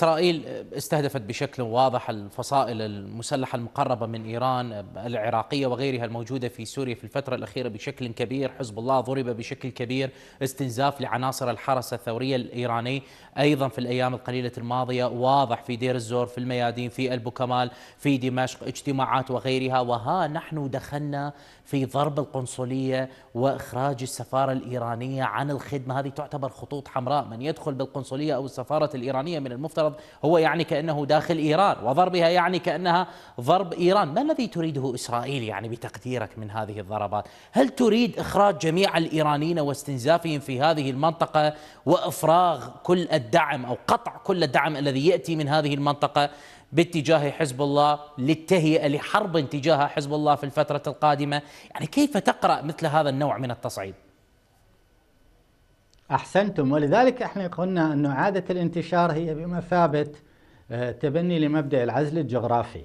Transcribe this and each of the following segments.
إسرائيل استهدفت بشكل واضح الفصائل المسلحة المقربة من إيران العراقية وغيرها الموجودة في سوريا في الفترة الأخيرة بشكل كبير حزب الله ضرب بشكل كبير استنزاف لعناصر الحرس الثورية الإيراني أيضا في الأيام القليلة الماضية واضح في دير الزور في الميادين في البوكمال في دمشق اجتماعات وغيرها وها نحن دخلنا في ضرب القنصلية وإخراج السفارة الإيرانية عن الخدمة هذه تعتبر خطوط حمراء من يدخل بالقنصلية أو السفارة الإيرانية من المفترض المفترض هو يعني كأنه داخل إيران وضربها يعني كأنها ضرب إيران ما الذي تريده إسرائيل يعني بتقديرك من هذه الضربات هل تريد إخراج جميع الإيرانيين واستنزافهم في هذه المنطقة وإفراغ كل الدعم أو قطع كل الدعم الذي يأتي من هذه المنطقة باتجاه حزب الله للتهيئة لحرب تجاه حزب الله في الفترة القادمة يعني كيف تقرأ مثل هذا النوع من التصعيد أحسنتم ولذلك احنا قلنا أنه عادة الانتشار هي بمثابة آه، تبني لمبدأ العزل الجغرافي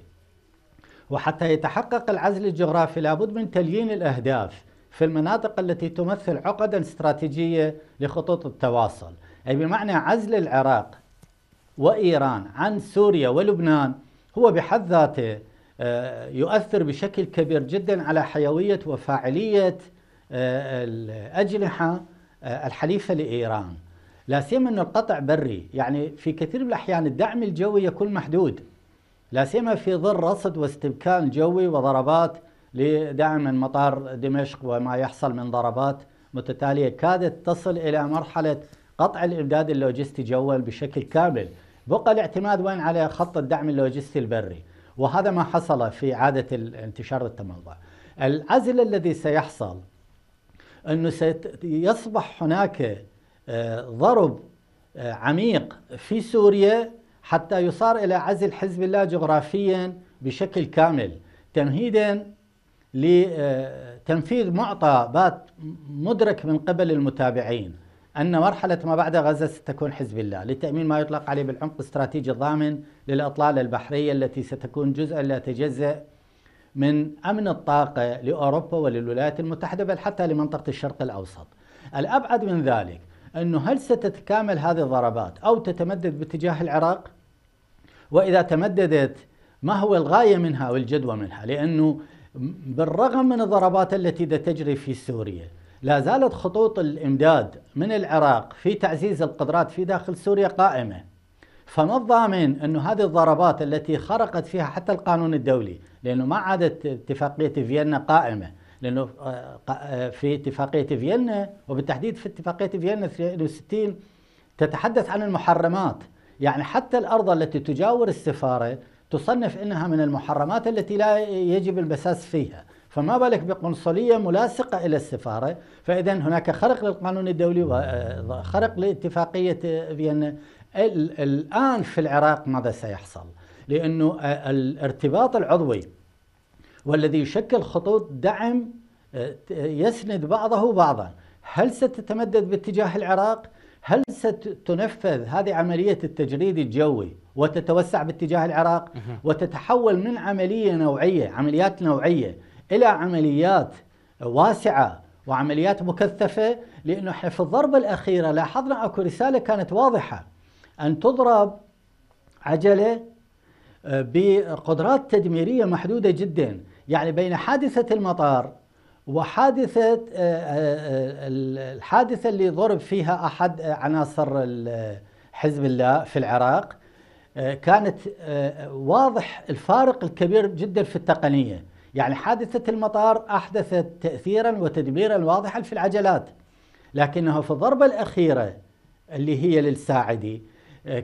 وحتى يتحقق العزل الجغرافي لابد من تليين الأهداف في المناطق التي تمثل عقدا استراتيجية لخطوط التواصل أي بمعنى عزل العراق وإيران عن سوريا ولبنان هو بحد ذاته آه، يؤثر بشكل كبير جدا على حيوية وفاعلية آه، الأجنحة آه، الحليفه لايران لا سيما انه القطع بري يعني في كثير من الاحيان الدعم الجوي يكون محدود لا سيما في ظل رصد واستبكان جوي وضربات لدعم مطار دمشق وما يحصل من ضربات متتاليه كادت تصل الى مرحله قطع الامداد اللوجستي جوا بشكل كامل بقى الاعتماد وين على خط الدعم اللوجستي البري وهذا ما حصل في عاده انتشار التموضع العزل الذي سيحصل أنه سيصبح هناك آه، ضرب آه، عميق في سوريا حتى يصار إلى عزل حزب الله جغرافيا بشكل كامل تمهيدا لتنفيذ آه، معطى بات مدرك من قبل المتابعين أن مرحلة ما بعد غزة ستكون حزب الله لتأمين ما يطلق عليه بالعمق الاستراتيجي الضامن للأطلال البحرية التي ستكون جزءا لا يتجزأ من أمن الطاقة لأوروبا وللولايات المتحدة بل حتى لمنطقة الشرق الأوسط الأبعد من ذلك أنه هل ستتكامل هذه الضربات أو تتمدد باتجاه العراق وإذا تمددت ما هو الغاية منها والجدوى منها لأنه بالرغم من الضربات التي تجري في سوريا لا زالت خطوط الإمداد من العراق في تعزيز القدرات في داخل سوريا قائمة فما الضامن أن هذه الضربات التي خرقت فيها حتى القانون الدولي لأنه ما عادت اتفاقية فيينا قائمة لأنه آه، آه، في اتفاقية فيينا وبالتحديد في اتفاقية فيينا 62 تتحدث عن المحرمات يعني حتى الأرض التي تجاور السفارة تصنف انها من المحرمات التي لا يجب المساس فيها، فما بالك بقنصليه ملاصقه الى السفاره، فاذا هناك خرق للقانون الدولي وخرق آه، لاتفاقيه فيينا. الان في العراق ماذا سيحصل؟ لأنه الارتباط العضوي والذي يشكل خطوط دعم يسند بعضه بعضا هل ستتمدد باتجاه العراق؟ هل ستنفذ هذه عملية التجريد الجوي وتتوسع باتجاه العراق وتتحول من عملية نوعية عمليات نوعية إلى عمليات واسعة وعمليات مكثفة لأنه احنا في الضربة الأخيرة لاحظنا أكو رسالة كانت واضحة أن تضرب عجلة بقدرات تدميرية محدودة جدا يعني بين حادثة المطار وحادثة آه، آه، الحادثة اللي ضرب فيها أحد عناصر حزب الله في العراق آه، كانت واضح الفارق الكبير جدا في التقنية يعني حادثة المطار أحدثت تأثيرا وتدميرا واضحا في العجلات لكنها في الضربة الأخيرة اللي هي للساعدي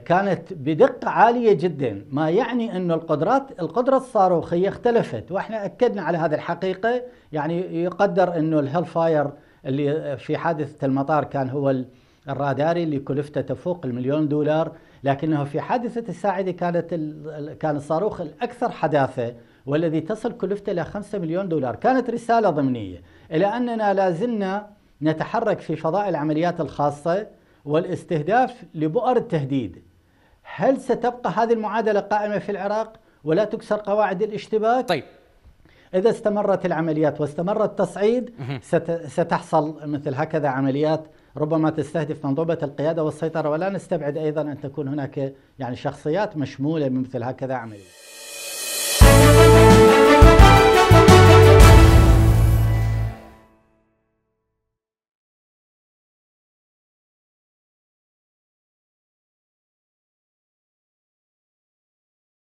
كانت بدقة عالية جدا ما يعني أن القدرات القدرة الصاروخية اختلفت وإحنا أكدنا على هذه الحقيقة يعني يقدر أنه الهيل فاير اللي في حادثة المطار كان هو الراداري اللي كلفته تفوق المليون دولار لكنه في حادثة الساعدة كانت كان الصاروخ الأكثر حداثة والذي تصل كلفته إلى 5 مليون دولار كانت رسالة ضمنية إلى أننا لازلنا نتحرك في فضاء العمليات الخاصة والاستهداف لبؤر التهديد هل ستبقى هذه المعادلة قائمة في العراق ولا تكسر قواعد الاشتباك؟ طيب إذا استمرت العمليات واستمر التصعيد ستحصل مثل هكذا عمليات ربما تستهدف منظومة القيادة والسيطرة ولا نستبعد أيضا أن تكون هناك يعني شخصيات مشمولة بمثل هكذا عمليات